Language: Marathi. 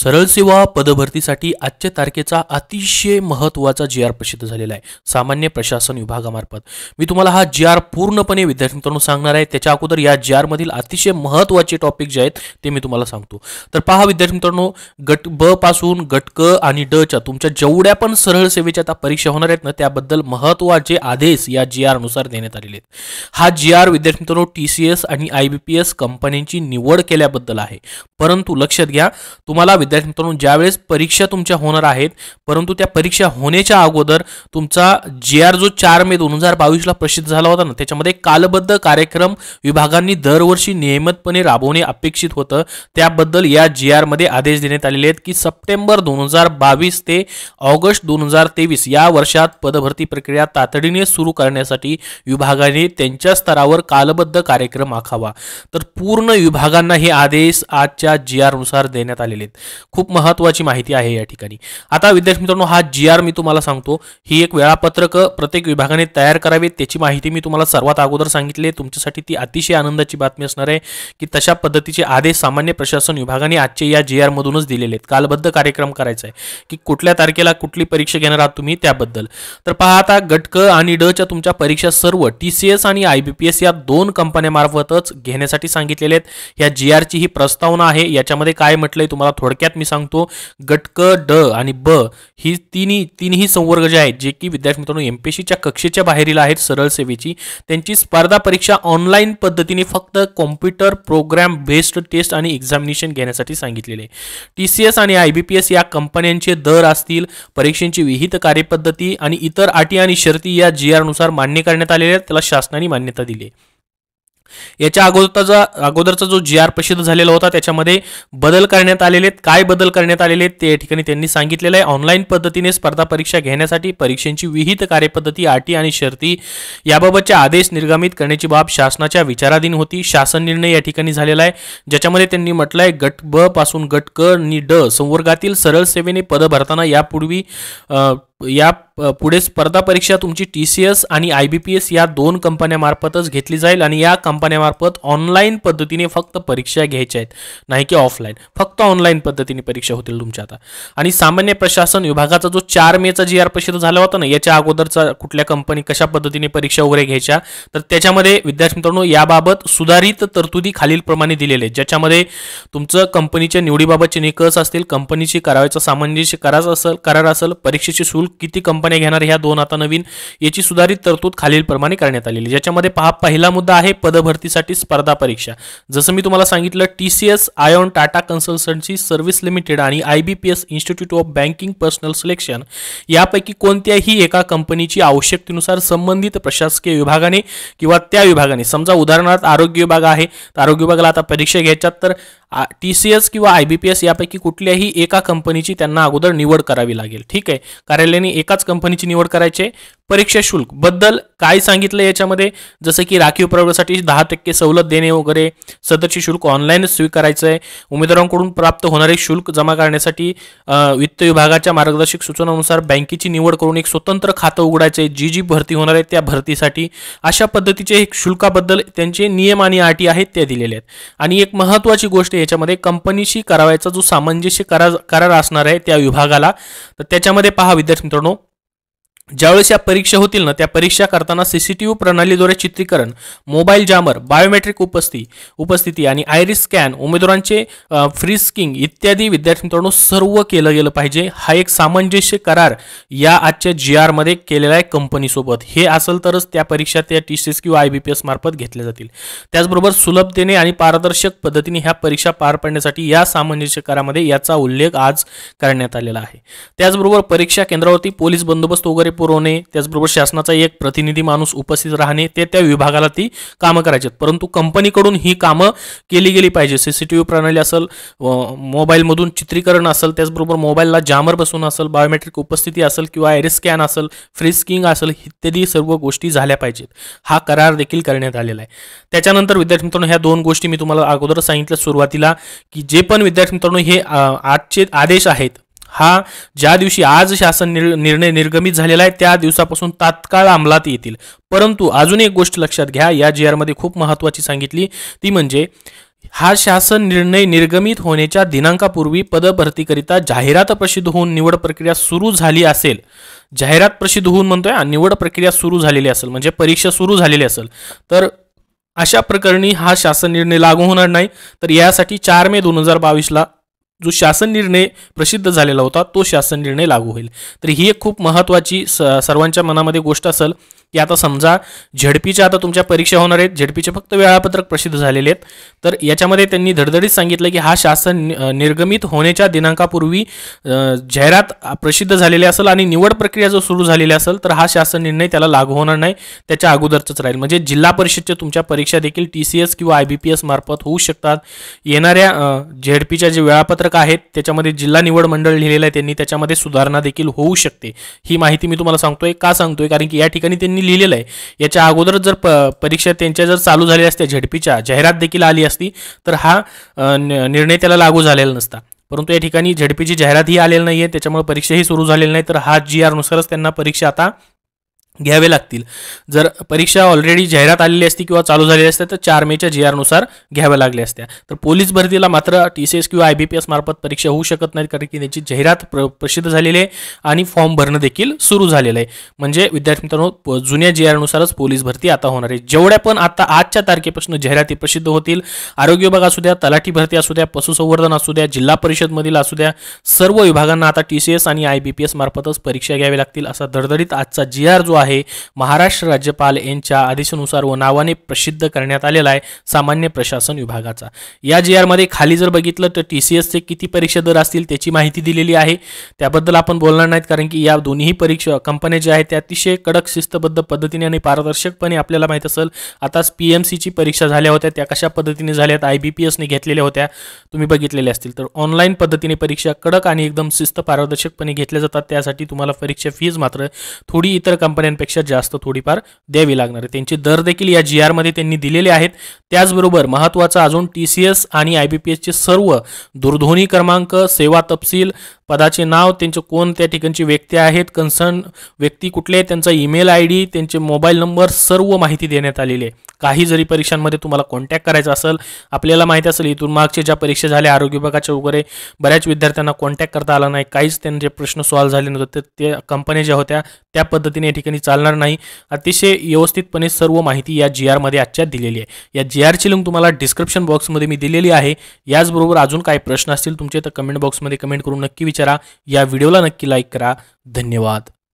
सरळ सेवा पदभरतीसाठी आजच्या तारखेचा अतिशय महत्त्वाचा जी आर प्रसिद्ध झालेला आहे सामान्य प्रशासन विभागामार्फत मी तुम्हाला हा जी आर पूर्णपणे विद्यार्थी मित्रांनो सांगणार आहे त्याच्या अगोदर या जी आरमधील अतिशय महत्त्वाचे टॉपिक जे आहेत ते मी तुम्हाला सांगतो तर पहा विद्यार्थी मित्रांनो गट ब पासून गट क आणि ड च्या तुमच्या जेवढ्या पण सरळ सेवेच्या आता परीक्षा होणार आहेत ना त्याबद्दल महत्त्वाचे आदेश या जी आर नुसार देण्यात आलेले आहेत हा जी आर विद्यार्थी मित्रांनो टी सी एस आणि आय बी पी एस कंपन्यांची निवड केल्याबद्दल आहे परंतु लक्षात घ्या तुम्हाला विद्यार्थी मित्रांनो ज्यावेळेस परीक्षा तुमच्या होणार आहेत परंतु त्या परीक्षा होण्याच्या अगोदर तुमचा जे आर जो चार मे दोन हजार बावीसला प्रसिद्ध झाला होता ना त्याच्यामध्ये कालबद्ध कार्यक्रम विभागांनी दरवर्षी नियमितपणे राबवणे अपेक्षित होतं त्याबद्दल या जी आरमध्ये आदेश देण्यात आलेले आहेत की सप्टेंबर दोन हजार बावीस ते ऑगस्ट दोन हजार तेवीस या वर्षात पदभरती प्रक्रिया तातडीने सुरू करण्यासाठी विभागाने त्यांच्या स्तरावर कालबद्ध कार्यक्रम आखावा तर पूर्ण विभागांना हे आदेश आजच्या जी आरनुसार देण्यात आलेले आहेत खूप महत्त्वाची माहिती आहे या ठिकाणी आता विद्यार्थी मित्रांनो हा जी आर मी तुम्हाला सांगतो ही एक वेळापत्रक प्रत्येक विभागाने तयार करावी त्याची माहिती मी तुम्हाला सर्वात अगोदर सांगितले तुमच्यासाठी ती अतिशय आनंदाची बातमी असणार आहे की तशा पद्धतीचे आदेश सामान्य प्रशासन विभागाने आजचे या जी आरमधूनच दिलेले आहेत कालबद्ध कार्यक्रम करायचा आहे की कुठल्या तारखेला कुठली परीक्षा घेणार आहात तुम्ही त्याबद्दल तर पहा आता गटक आणि ड च्या तुमच्या परीक्षा सर्व टी सी एस आणि आय बी पी एस या दोन कंपन्यामार्फतच घेण्यासाठी सांगितलेले आहेत या जी ची ही प्रस्तावना आहे याच्यामध्ये काय म्हटलंय तुम्हाला थोडक्यात थोडक्यात मी सांगतो गटक ड आणि ब ही तिन्ही तिन्ही संवर्ग जे आहेत जे की विद्यार्थी मित्रांनो सीच्या कक्षेच्या बाहेरील आहेत सरळ सेवेची त्यांची स्पर्धा परीक्षा ऑनलाईन पद्धतीने फक्त कॉम्प्युटर प्रोग्राम बेस्ड टेस्ट आणि एक्झामिनेशन घेण्यासाठी सांगितलेले टी सी एस आणि आय बी पी एस या कंपन्यांचे दर असतील परीक्षेची विहित कार्यपद्धती आणि इतर अटी आणि शर्ती या जी आरनुसार मान्य करण्यात आलेल्या आहेत त्याला शासनाने मान्यता दिली आहे याच्या अगोदरचा अगोदरचा जो जी आर प्रसिद्ध झालेला होता त्याच्यामध्ये बदल करण्यात आलेले काय बदल करण्यात आलेले ते या ठिकाणी त्यांनी सांगितलेलं आहे ऑनलाईन पद्धतीने स्पर्धा परीक्षा घेण्यासाठी परीक्षेची विहित कार्यपद्धती अटी आणि शर्ती याबाबतचे आदेश निर्गमित करण्याची बाब शासनाच्या विचाराधीन होती शासन निर्णय या ठिकाणी झालेला आहे ज्याच्यामध्ये त्यांनी म्हटलं आहे गट ब पासून गट क नि ड संवर्गातील सरळ सेवेने पद भरताना यापूर्वी या पुढे स्पर्धा परीक्षा तुमची टी सी एस आणि आय बी पी एस या दोन कंपन्यामार्फतच घेतली जाईल आणि या कंपन्यामार्फत ऑनलाईन पद्धतीने फक्त परीक्षा घ्यायच्या आहेत नाही की ऑफलाईन फक्त ऑनलाईन पद्धतीने परीक्षा होतील तुमच्या आता आणि सामान्य प्रशासन विभागाचा जो चार मेचा जी आर परिषद झाला होता ना याच्या अगोदरचा कुठल्या कंपनी कशा पद्धतीने परीक्षा वगैरे घ्यायच्या तर त्याच्यामध्ये विद्यार्थी मित्रांनो याबाबत सुधारित तरतुदी खालीलप्रमाणे दिलेले आहेत ज्याच्यामध्ये तुमचं कंपनीच्या निवडीबाबतचे निकष असतील कंपनीची करावयाचा सामंजस्य करार असेल करार असेल परीक्षेची शुल्क किती कंपन्या घेणार ह्या दोन आता नवीन याची सुधारित तरतूद खालीलप्रमाणे करण्यात आलेली ज्याच्यामध्ये पहा पहिला मुद्दा आहे पदभरतीसाठी स्पर्धा परीक्षा जसं मी तुम्हाला सांगितलं T C S iON Tata consultancy service limited आणि I B P S institute of banking personnel selection यापैकी कोणत्याही एका कंपनीची आवश्यकतेनुसार संबंधित प्रशासकीय विभागाने किंवा त्या विभागाने समजा उदाहरणार्थ आरोग्य विभाग आहे तर आरोग्य विभागाला आता परीक्षा घ्यायच्यात तर टी सी एस किंवा आय बी पी एस यापैकी कुठल्याही एका कंपनीची त्यांना अगोदर निवड करावी लागेल ठीक आहे कार्यालयाने एकाच कंपनीची निवड करायची परीक्षा शुल्क बद्दल काय सांगितलं याच्यामध्ये जसं की राखीव प्रवर्गासाठी दहा टक्के सवलत देणे वगैरे हो शुल्क ऑनलाईनच स्वीकारायचं आहे उमेदवारांकडून प्राप्त होणारे शुल्क जमा करण्यासाठी वित्त विभागाच्या मार्गदर्शक सूचनानुसार बँकेची निवड करून एक स्वतंत्र खातं उघडायचं आहे जी जी भरती होणार आहे त्या भरतीसाठी अशा पद्धतीचे शुल्काबद्दल त्यांचे नियम आणि अटी आहेत त्या दिलेल्या आहेत आणि एक महत्त्वाची गोष्ट याच्यामध्ये कंपनीशी करावायचा जो सामंजस्य करार करार असणार आहे त्या विभागाला तर त्याच्यामध्ये पहा विद्यार्थी मित्रांनो ज्यावेळेस या परीक्षा होतील ना त्या परीक्षा करताना सीसीटीव्ही प्रणालीद्वारे चित्रीकरण मोबाईल जॅमर बायोमेट्रिक उपस्थिती उपस्थिती आणि आयरिस स्कॅन उमेदवारांचे फ्री स्किंग इत्यादी विद्यार्थी मित्रांनो सर्व केलं गेलं पाहिजे हा एक सामंजस्य करार या आजच्या जी आरमध्ये केलेला आहे कंपनीसोबत हे असेल तरच त्या परीक्षा त्या टी सी एस किंवा आय बी पी एस मार्फत घेतल्या जातील त्याचबरोबर सुलभतेने आणि पारदर्शक पद्धतीने ह्या परीक्षा पार पाडण्यासाठी या सामंजस्य करारामध्ये याचा उल्लेख आज करण्यात आलेला आहे त्याचबरोबर परीक्षा केंद्रावरती पोलीस बंदोबस्त वगैरे पुरवणे त्याचबरोबर शासनाचा एक प्रतिनिधी माणूस उपस्थित राहणे ते त्या विभागाला ती कामं करायची परंतु कंपनीकडून ही कामं केली गेली पाहिजे सीसीटीव्ही प्रणाली असेल मोबाईलमधून चित्रीकरण असेल त्याचबरोबर मोबाईलला जामर बसून असेल बायोमेट्रिक उपस्थिती असेल किंवा आयरिस स्कॅन असेल फ्री स्किंग असेल इत्यादी सर्व गोष्टी झाल्या पाहिजेत हा करार देखील करण्यात आलेला आहे त्याच्यानंतर विद्यार्थी मित्रांनो ह्या दोन गोष्टी मी तुम्हाला अगोदर सांगितल्या सुरुवातीला की जे पण विद्यार्थी मित्रांनो हे आजचे आदेश आहेत हा ज्या दिवशी आज शासन निर निर्णय निर्गमित झालेला आहे त्या दिवसापासून तात्काळ अंमलात येतील परंतु अजून एक गोष्ट लक्षात घ्या या जी आरमध्ये खूप महत्वाची सांगितली ती म्हणजे हा शासन निर्णय निर्गमित होण्याच्या दिनांकापूर्वी पदभरतीकरिता जाहिरात प्रसिद्ध होऊन निवड प्रक्रिया सुरू झाली असेल जाहिरात प्रसिद्ध होऊन म्हणतोय निवड प्रक्रिया सुरू झालेली असेल म्हणजे परीक्षा सुरू झालेली असेल तर अशा प्रकरणी हा शासन निर्णय लागू होणार नाही तर यासाठी चार मे दोन हजार बावीसला जो शासन निर्णय प्रसिद्ध झालेला होता तो शासन निर्णय लागू होईल तर ही एक खूप महत्त्वाची स सर्वांच्या मनामध्ये गोष्ट असेल की आता समजा झेडपीच्या आता तुमच्या परीक्षा होणार आहेत झेडपीचे फक्त वेळापत्रक प्रसिद्ध झालेले आहेत तर याच्यामध्ये त्यांनी धडधडीत सांगितलं की हा शासन निर्गमित होण्याच्या दिनांकापूर्वी जाहिरात प्रसिद्ध झालेले असेल आणि निवड प्रक्रिया जर सुरू झालेली असेल तर हा शासन निर्णय त्याला लागू होणार नाही त्याच्या अगोदरच राहील म्हणजे जिल्हा परिषदच्या तुमच्या परीक्षा देखील टी सी एस किंवा आय बी पी एस मार्फत होऊ शकतात येणाऱ्या झेडपीच्या जे वेळापत्रक आहेत त्याच्यामध्ये जिल्हा निवड मंडळ लिहिलेलं आहे त्यांनी त्याच्यामध्ये सुधारणा देखील होऊ शकते ही माहिती मी तुम्हाला सांगतोय का सांगतोय कारण की या ठिकाणी त्यांनी त्यांनी लिहिलेलं आहे याच्या अगोदर जर प परीक्षा त्यांच्या जर चालू झाल्या असत्या झेडपीच्या जाहिरात देखील आली असती तर हा निर्णय त्याला लागू झालेला नसता परंतु या ठिकाणी झेडपीची जाहिरातही आलेली नाही आहे त्याच्यामुळे परीक्षाही सुरू झालेली नाही तर हा जी आरनुसारच त्यांना परीक्षा आता घ्यावे लागतील जर परीक्षा ऑलरेडी जाहिरात आलेली असती किंवा चालू झालेली असते तर चार मेच्या जी आरनुसार घ्याव्या लागल्या असत्या तर पोलीस भरतीला मात्र टी सी एस किंवा आय बी पी एस मार्फत परीक्षा होऊ शकत नाहीत कारण की त्याची जाहिरात प्र प्रसिद्ध झालेली आहे आणि फॉर्म भरणं देखील सुरू झालेलं आहे म्हणजे विद्यार्थी मित्रांनो जुन्या जी आरनुसारच पोलीस भरती आता होणार आहे जेवढ्या पण आता आजच्या तारखेपासून जाहिराती प्रसिद्ध होतील आरोग्य विभाग असू द्या तलाठी भरती असू द्या पशुसंवर्धन असू द्या जिल्हा परिषदमधील असू द्या सर्व विभागांना आता टी सी एस आणि आय बी पी एस मार्फतच परीक्षा घ्यावी लागतील असा धडधडीत आजचा जी आर जो आहे आहे महाराष्ट्र राज्यपाल यांच्या आदेशानुसार व नावाने प्रसिद्ध करण्यात आलेला आहे सामान्य प्रशासन विभागाचा या जी आरमध्ये खाली जर बघितलं तर टी सी एसचे किती परीक्षा दर असतील त्याची माहिती दिलेली आहे त्याबद्दल आपण बोलणार नाहीत कारण की या दोन्ही परीक्षा कंपन्या ज्या आहेत त्या अतिशय कडक शिस्तबद्ध पद्धतीने आणि पारदर्शकपणे आपल्याला माहीत असेल आताच पी एम सीची परीक्षा झाल्या होत्या त्या कशा पद्धतीने झाल्यात आय बी पी एसने घेतलेल्या होत्या तुम्ही बघितलेल्या असतील तर ऑनलाईन पद्धतीने परीक्षा कडक आणि एकदम शिस्त पारदर्शकपणे घेतल्या जातात त्यासाठी तुम्हाला परीक्षा फीज मात्र थोडी इतर कंपन्यां रुपयांपेक्षा जास्त थोडीफार द्यावी लागणार आहे त्यांचे दर देखील या जी आरमध्ये त्यांनी दिलेले आहेत त्याचबरोबर महत्त्वाचा अजून टी सी एस आणि आय बी पी एसचे सर्व दूरध्वनी क्रमांक सेवा तपशील पदाचे नाव त्यांचे कोण त्या ठिकाणची व्यक्ती आहेत कन्सर्न व्यक्ती कुठले त्यांचा ईमेल आय डी त्यांचे मोबाईल नंबर सर्व माहिती देण्यात आलेली आहे काही जरी परीक्षांमध्ये तुम्हाला कॉन्टॅक्ट करायचा असेल आपल्याला माहिती असेल इथून मागचे ज्या परीक्षा झाल्या आरोग्य विभागाच्या वगैरे बऱ्याच विद्यार्थ्यांना कॉन्टॅक्ट करता आला नाही काहीच त्यांचे प्रश्न सॉल्व्ह झाले नव्हते ते कंपन्या ज्या होत्या त्या पद्धतीने या ठिकाणी चालणार नाही अतिशय व्यवस्थितपणे सर्व माहिती या जी आरमध्ये आजच्या दिलेली आहे या जी आरची लिंक तुम्हाला डिस्क्रिप्शन बॉक्समध्ये मी दिलेली आहे याचबरोबर अजून काही प्रश्न असतील तुमचे तर कमेंट बॉक्समध्ये कमेंट करून नक्की विचारा या व्हिडिओला नक्की लाईक करा धन्यवाद